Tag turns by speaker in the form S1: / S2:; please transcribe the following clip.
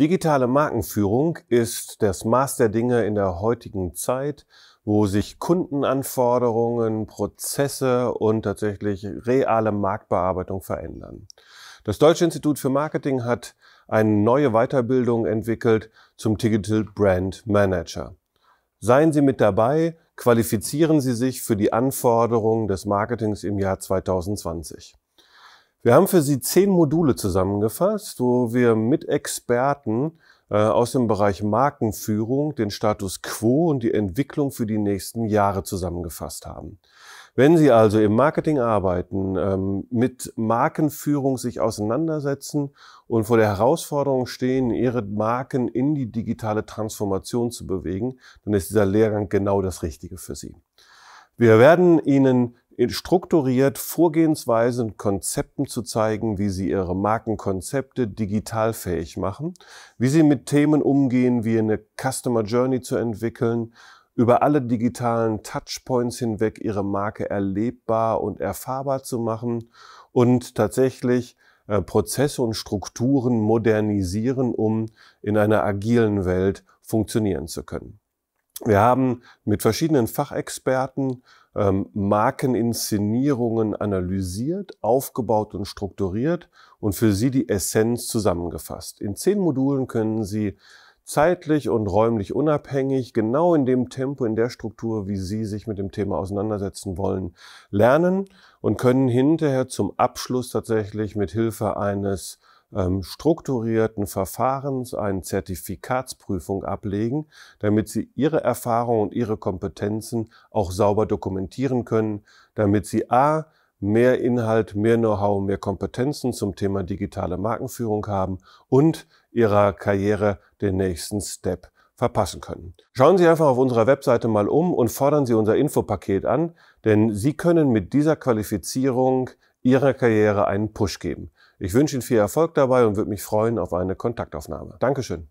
S1: Digitale Markenführung ist das Maß der Dinge in der heutigen Zeit, wo sich Kundenanforderungen, Prozesse und tatsächlich reale Marktbearbeitung verändern. Das Deutsche Institut für Marketing hat eine neue Weiterbildung entwickelt zum Digital Brand Manager. Seien Sie mit dabei, qualifizieren Sie sich für die Anforderungen des Marketings im Jahr 2020. Wir haben für Sie zehn Module zusammengefasst, wo wir mit Experten äh, aus dem Bereich Markenführung den Status quo und die Entwicklung für die nächsten Jahre zusammengefasst haben. Wenn Sie also im Marketing arbeiten, ähm, mit Markenführung sich auseinandersetzen und vor der Herausforderung stehen, Ihre Marken in die digitale Transformation zu bewegen, dann ist dieser Lehrgang genau das Richtige für Sie. Wir werden Ihnen strukturiert Vorgehensweisen, Konzepten zu zeigen, wie sie ihre Markenkonzepte digitalfähig machen, wie sie mit Themen umgehen, wie eine Customer Journey zu entwickeln, über alle digitalen Touchpoints hinweg ihre Marke erlebbar und erfahrbar zu machen und tatsächlich äh, Prozesse und Strukturen modernisieren, um in einer agilen Welt funktionieren zu können. Wir haben mit verschiedenen Fachexperten ähm, Markeninszenierungen analysiert, aufgebaut und strukturiert und für Sie die Essenz zusammengefasst. In zehn Modulen können Sie zeitlich und räumlich unabhängig, genau in dem Tempo, in der Struktur, wie Sie sich mit dem Thema auseinandersetzen wollen, lernen und können hinterher zum Abschluss tatsächlich mit Hilfe eines ähm, strukturierten Verfahrens eine Zertifikatsprüfung ablegen, damit sie ihre Erfahrung und ihre Kompetenzen auch sauber dokumentieren können, damit sie a mehr Inhalt, mehr Know-how, mehr Kompetenzen zum Thema digitale Markenführung haben und ihrer Karriere den nächsten Step verpassen können. Schauen Sie einfach auf unserer Webseite mal um und fordern Sie unser Infopaket an, denn Sie können mit dieser Qualifizierung Ihrer Karriere einen Push geben. Ich wünsche Ihnen viel Erfolg dabei und würde mich freuen auf eine Kontaktaufnahme. Dankeschön.